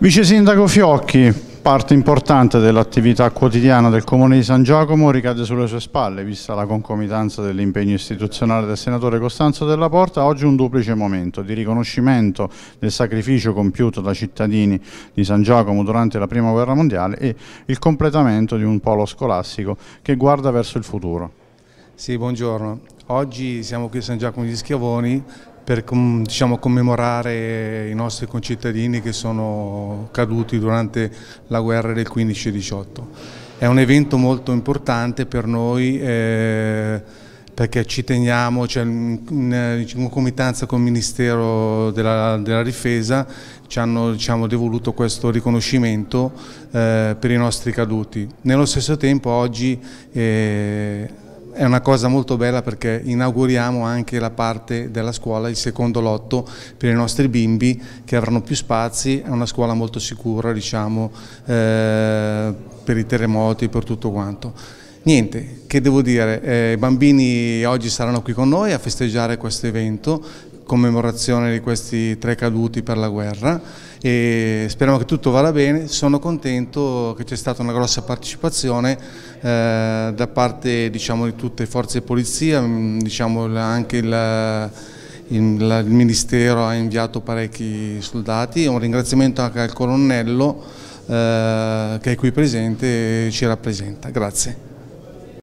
Vice Sindaco Fiocchi, parte importante dell'attività quotidiana del Comune di San Giacomo ricade sulle sue spalle, vista la concomitanza dell'impegno istituzionale del senatore Costanzo Della Porta, oggi un duplice momento di riconoscimento del sacrificio compiuto da cittadini di San Giacomo durante la Prima Guerra Mondiale e il completamento di un polo scolastico che guarda verso il futuro. Sì, buongiorno. Oggi siamo qui a San Giacomo di Schiavoni per diciamo, commemorare i nostri concittadini che sono caduti durante la guerra del 15-18. È un evento molto importante per noi eh, perché ci teniamo, cioè, eh, in, concomitanza con il Ministero della, della Difesa ci hanno diciamo, devoluto questo riconoscimento eh, per i nostri caduti. Nello stesso tempo oggi eh, è una cosa molto bella perché inauguriamo anche la parte della scuola, il secondo lotto per i nostri bimbi che avranno più spazi, è una scuola molto sicura diciamo, eh, per i terremoti, per tutto quanto. Niente, che devo dire, eh, i bambini oggi saranno qui con noi a festeggiare questo evento commemorazione di questi tre caduti per la guerra e speriamo che tutto vada bene, sono contento che c'è stata una grossa partecipazione eh, da parte diciamo, di tutte le forze di polizia, mm, diciamo, anche il, il, il, Ministero ha inviato parecchi soldati, un ringraziamento anche al colonnello eh, che è qui presente e ci rappresenta, grazie.